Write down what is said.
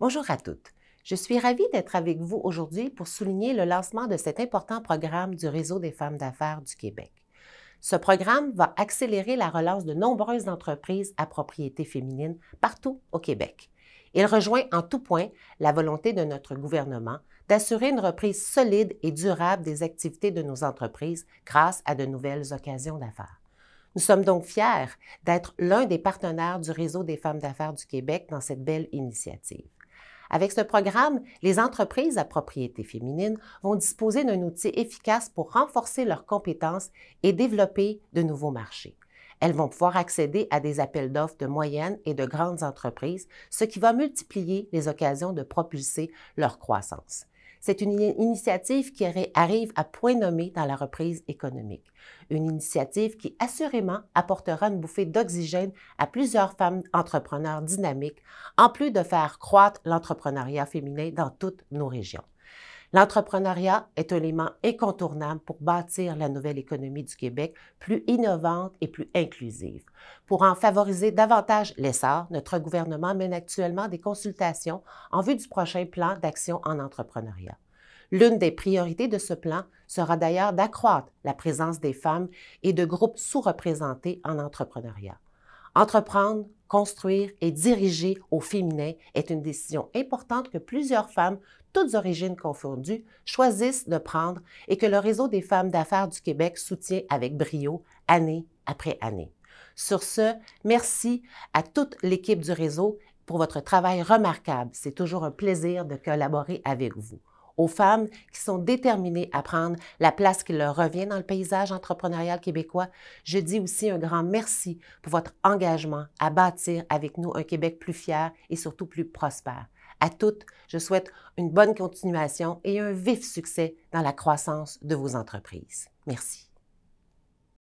Bonjour à toutes. Je suis ravie d'être avec vous aujourd'hui pour souligner le lancement de cet important programme du Réseau des femmes d'affaires du Québec. Ce programme va accélérer la relance de nombreuses entreprises à propriété féminine partout au Québec. Il rejoint en tout point la volonté de notre gouvernement d'assurer une reprise solide et durable des activités de nos entreprises grâce à de nouvelles occasions d'affaires. Nous sommes donc fiers d'être l'un des partenaires du Réseau des femmes d'affaires du Québec dans cette belle initiative. Avec ce programme, les entreprises à propriété féminine vont disposer d'un outil efficace pour renforcer leurs compétences et développer de nouveaux marchés. Elles vont pouvoir accéder à des appels d'offres de moyennes et de grandes entreprises, ce qui va multiplier les occasions de propulser leur croissance. C'est une initiative qui arrive à point nommé dans la reprise économique. Une initiative qui assurément apportera une bouffée d'oxygène à plusieurs femmes entrepreneurs dynamiques, en plus de faire croître l'entrepreneuriat féminin dans toutes nos régions. L'entrepreneuriat est un élément incontournable pour bâtir la nouvelle économie du Québec plus innovante et plus inclusive. Pour en favoriser davantage l'essor, notre gouvernement mène actuellement des consultations en vue du prochain plan d'action en entrepreneuriat. L'une des priorités de ce plan sera d'ailleurs d'accroître la présence des femmes et de groupes sous-représentés en entrepreneuriat. Entreprendre, construire et diriger au féminin est une décision importante que plusieurs femmes, toutes origines confondues, choisissent de prendre et que le réseau des femmes d'affaires du Québec soutient avec brio année après année. Sur ce, merci à toute l'équipe du réseau pour votre travail remarquable. C'est toujours un plaisir de collaborer avec vous aux femmes qui sont déterminées à prendre la place qui leur revient dans le paysage entrepreneurial québécois. Je dis aussi un grand merci pour votre engagement à bâtir avec nous un Québec plus fier et surtout plus prospère. À toutes, je souhaite une bonne continuation et un vif succès dans la croissance de vos entreprises. Merci.